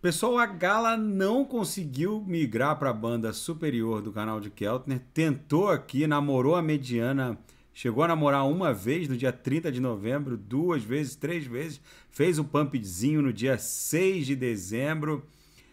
Pessoal, a Gala não conseguiu migrar para a banda superior do canal de Keltner. Tentou aqui, namorou a mediana, chegou a namorar uma vez no dia 30 de novembro, duas vezes, três vezes. Fez o um pumpzinho no dia 6 de dezembro.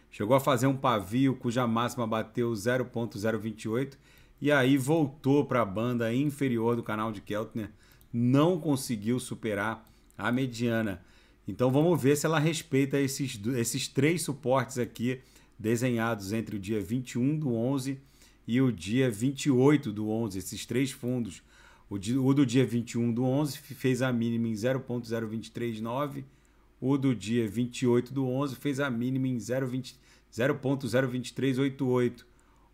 Chegou a fazer um pavio cuja máxima bateu 0.028 e aí voltou para a banda inferior do canal de Keltner. Não conseguiu superar a mediana. Então vamos ver se ela respeita esses, esses três suportes aqui desenhados entre o dia 21 do 11 e o dia 28 do 11, esses três fundos. O, do dia 21 do 11 fez a mínima em 0.0239, o do dia 28 do 11 fez a mínima em 0.02388.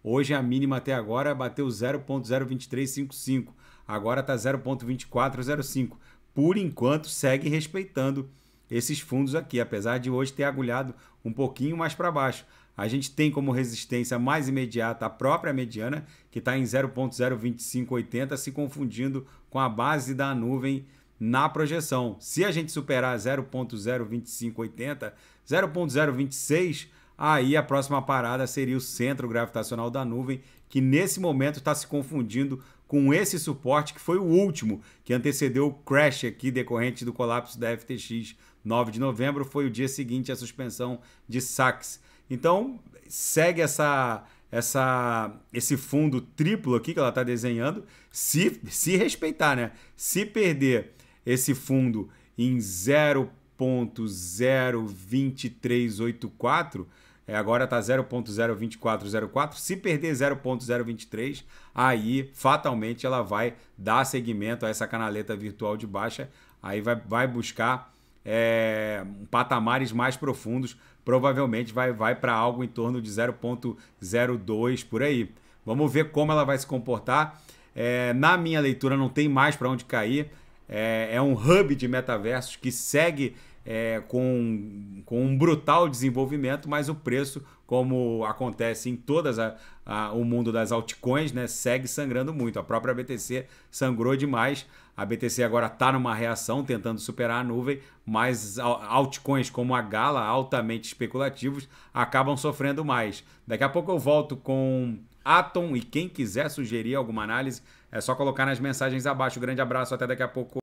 Hoje a mínima até agora bateu 0.02355, agora está 0.2405. Por enquanto segue respeitando esses fundos aqui, apesar de hoje ter agulhado um pouquinho mais para baixo. A gente tem como resistência mais imediata a própria mediana, que está em 0,02580, se confundindo com a base da nuvem na projeção. Se a gente superar 0,02580, 0,026, aí a próxima parada seria o centro gravitacional da nuvem, que nesse momento está se confundindo com esse suporte que foi o último que antecedeu o crash aqui decorrente do colapso da FTX. 9 de novembro foi o dia seguinte à suspensão de saques. Então, segue essa essa esse fundo triplo aqui que ela está desenhando, se se respeitar, né? Se perder esse fundo em 0.02384, é, agora está 0.02404. Se perder 0.023, aí fatalmente ela vai dar seguimento a essa canaleta virtual de baixa. Aí vai, vai buscar é, patamares mais profundos. Provavelmente vai, vai para algo em torno de 0.02 por aí. Vamos ver como ela vai se comportar. É, na minha leitura, não tem mais para onde cair. É, é um hub de metaversos que segue é, com, com um brutal desenvolvimento, mas o preço, como acontece em todas a, a, o mundo das altcoins, né, segue sangrando muito. A própria BTC sangrou demais. A BTC agora está numa reação, tentando superar a nuvem, mas altcoins como a Gala, altamente especulativos, acabam sofrendo mais. Daqui a pouco eu volto com Atom e quem quiser sugerir alguma análise, é só colocar nas mensagens abaixo. Grande abraço, até daqui a pouco.